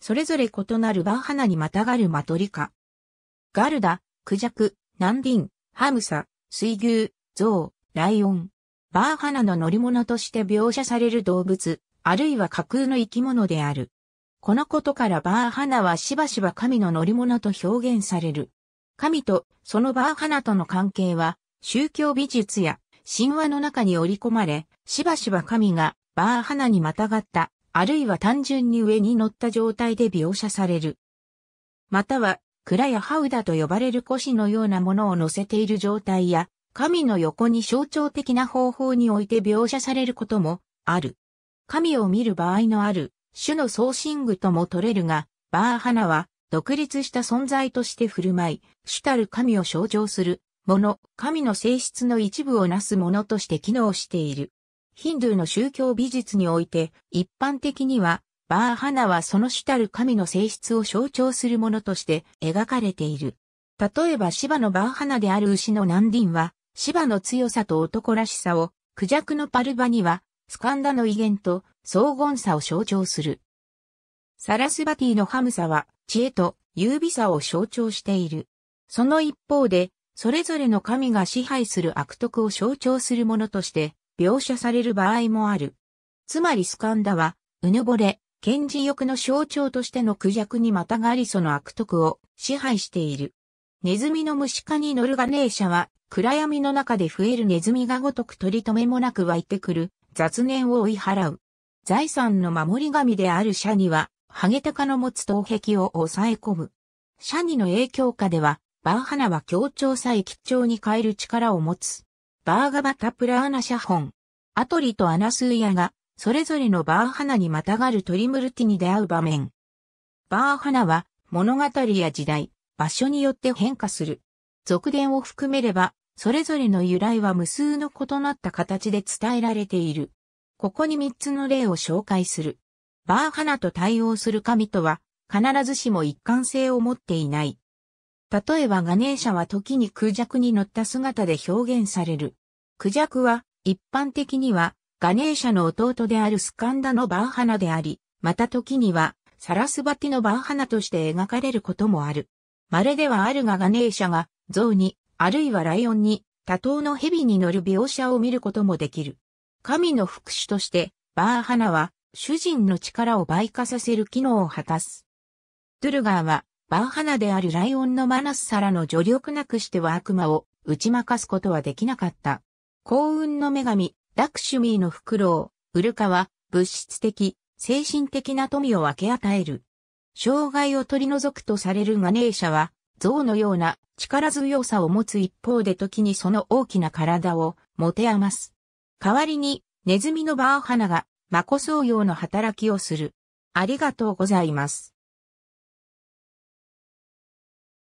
それぞれ異なるバーハナにまたがるマトリカ。ガルダ、クジャク、ナンディン、ハムサ、水牛、ゾウ、ライオン。バーハナの乗り物として描写される動物、あるいは架空の生き物である。このことからバーハナはしばしば神の乗り物と表現される。神とそのバーハナとの関係は宗教美術や神話の中に織り込まれ、しばしば神がバーハナにまたがったあるいは単純に上に乗った状態で描写される。または、蔵やハウダと呼ばれる腰のようなものを乗せている状態や、神の横に象徴的な方法において描写されることもある。神を見る場合のある、種のソーシングとも取れるが、バーハナは独立した存在として振る舞い、主たる神を象徴するもの、神の性質の一部をなすものとして機能している。ヒンドゥーの宗教美術において、一般的には、バーハナはその主たる神の性質を象徴するものとして描かれている。例えば芝のバーハナである牛のナンディンは、芝の強さと男らしさを、クジャクのパルバには、スカンダの威厳と荘厳さを象徴する。サラスバティのハムサは、知恵と優美さを象徴している。その一方で、それぞれの神が支配する悪徳を象徴するものとして描写される場合もある。つまりスカンダは、うぬぼれ、賢治欲の象徴としての苦弱にまたがりその悪徳を支配している。ネズミの虫化に乗るガネーシャは、暗闇の中で増えるネズミがごとく取り留めもなく湧いてくる雑念を追い払う。財産の守り神であるシャニは、ハゲタカの持つ頭壁を抑え込む。シャニの影響下では、バーハナは協調さえ吉兆に変える力を持つ。バーガバタプラーナシャホン。アトリとアナスーヤが、それぞれのバーハナにまたがるトリムルティに出会う場面。バーハナは、物語や時代、場所によって変化する。続伝を含めれば、それぞれの由来は無数の異なった形で伝えられている。ここに3つの例を紹介する。バーハナと対応する神とは、必ずしも一貫性を持っていない。例えばガネーシャは時にクジャクに乗った姿で表現される。クジャクは一般的にはガネーシャの弟であるスカンダのバーハナであり、また時にはサラスバティのバーハナとして描かれることもある。稀ではあるがガネーシャが象に、あるいはライオンに、多頭の蛇に乗る描写を見ることもできる。神の復讐として、バーハナは主人の力を倍化させる機能を果たす。ドゥルガーはバーハナであるライオンのマナスサラの助力なくしては悪魔を打ち負かすことはできなかった。幸運の女神、ラクシュミーのフクロウ、ウルカは物質的、精神的な富を分け与える。障害を取り除くとされるガネーシャは、象のような力強さを持つ一方で時にその大きな体を持て余す。代わりに、ネズミのバーハナが、マコソウヨウの働きをする。ありがとうございます。